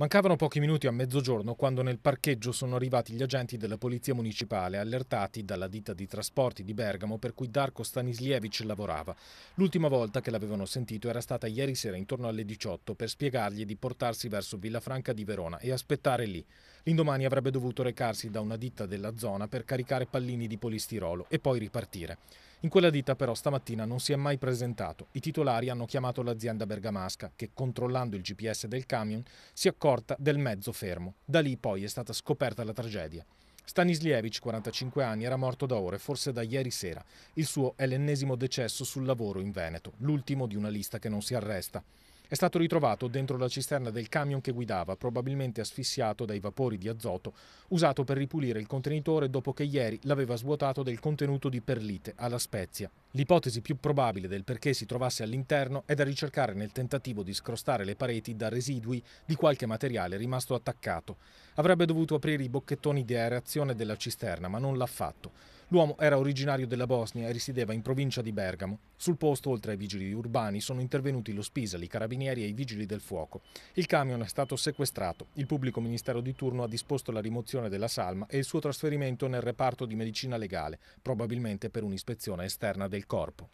Mancavano pochi minuti a mezzogiorno quando nel parcheggio sono arrivati gli agenti della Polizia Municipale allertati dalla ditta di trasporti di Bergamo per cui Darko Stanislievich lavorava. L'ultima volta che l'avevano sentito era stata ieri sera intorno alle 18 per spiegargli di portarsi verso Villafranca di Verona e aspettare lì. L'indomani avrebbe dovuto recarsi da una ditta della zona per caricare pallini di polistirolo e poi ripartire. In quella ditta però stamattina non si è mai presentato. I titolari hanno chiamato l'azienda bergamasca che controllando il GPS del camion si è accorta del mezzo fermo. Da lì poi è stata scoperta la tragedia. Stanislievich, 45 anni, era morto da ore, forse da ieri sera. Il suo è l'ennesimo decesso sul lavoro in Veneto, l'ultimo di una lista che non si arresta. È stato ritrovato dentro la cisterna del camion che guidava, probabilmente asfissiato dai vapori di azoto, usato per ripulire il contenitore dopo che ieri l'aveva svuotato del contenuto di perlite alla Spezia. L'ipotesi più probabile del perché si trovasse all'interno è da ricercare nel tentativo di scrostare le pareti da residui di qualche materiale rimasto attaccato. Avrebbe dovuto aprire i bocchettoni di aerazione della cisterna, ma non l'ha fatto. L'uomo era originario della Bosnia e risiedeva in provincia di Bergamo. Sul posto, oltre ai vigili urbani, sono intervenuti lo Spisali, i carabinieri e i vigili del fuoco. Il camion è stato sequestrato. Il pubblico ministero di turno ha disposto la rimozione della salma e il suo trasferimento nel reparto di medicina legale, probabilmente per un'ispezione esterna del del corpo.